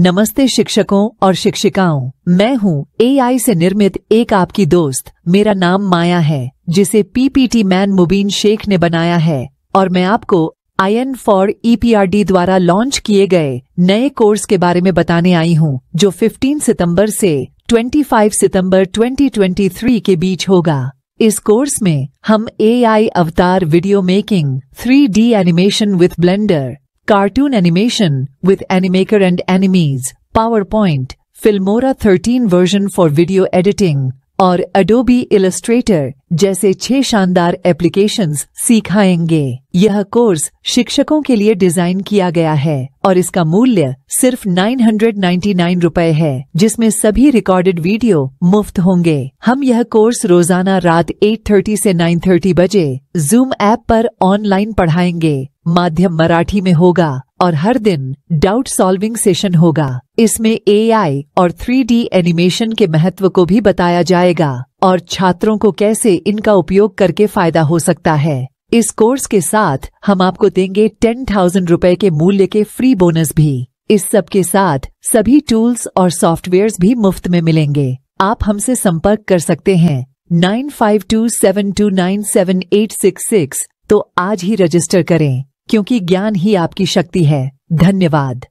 नमस्ते शिक्षकों और शिक्षिकाओं मैं हूं एआई से निर्मित एक आपकी दोस्त मेरा नाम माया है जिसे पीपीटी मैन मुबीन शेख ने बनाया है और मैं आपको आई एन फॉर ईपीआरडी द्वारा लॉन्च किए गए नए कोर्स के बारे में बताने आई हूं जो 15 सितंबर से 25 सितंबर 2023 के बीच होगा इस कोर्स में हम AI avatar video making three animation with Blender cartoon animation with Animaker and Animes, PowerPoint, Filmora 13 version for video editing, और अडोबी इलस्ट्रेटर जैसे छह शानदार एप्लीकेशंस सिखाएंगे यह कोर्स शिक्षकों के लिए डिजाइन किया गया है और इसका मूल्य सिर्फ 999 रुपए है जिसमें सभी रिकॉर्डेड वीडियो मुफ्त होंगे हम यह कोर्स रोजाना रात 8:30 से 9:30 बजे जूम ऐप पर ऑनलाइन पढ़ाएंगे माध्यम मराठी में होगा और हर दिन डाउट सॉल्विंग सेशन होगा इसमें एआई और थ्री एनिमेशन के महत्व को भी बताया जाएगा और छात्रों को कैसे इनका उपयोग करके फायदा हो सकता है इस कोर्स के साथ हम आपको देंगे टेन थाउजेंड रूपए के मूल्य के फ्री बोनस भी इस सब के साथ सभी टूल्स और सॉफ्टवेयर भी मुफ्त में मिलेंगे आप हमसे संपर्क कर सकते हैं nine five two seven two nine seven eight six six तो आज ही रजिस्टर करें क्योंकि ज्ञान ही आपकी शक्ति है धन्यवाद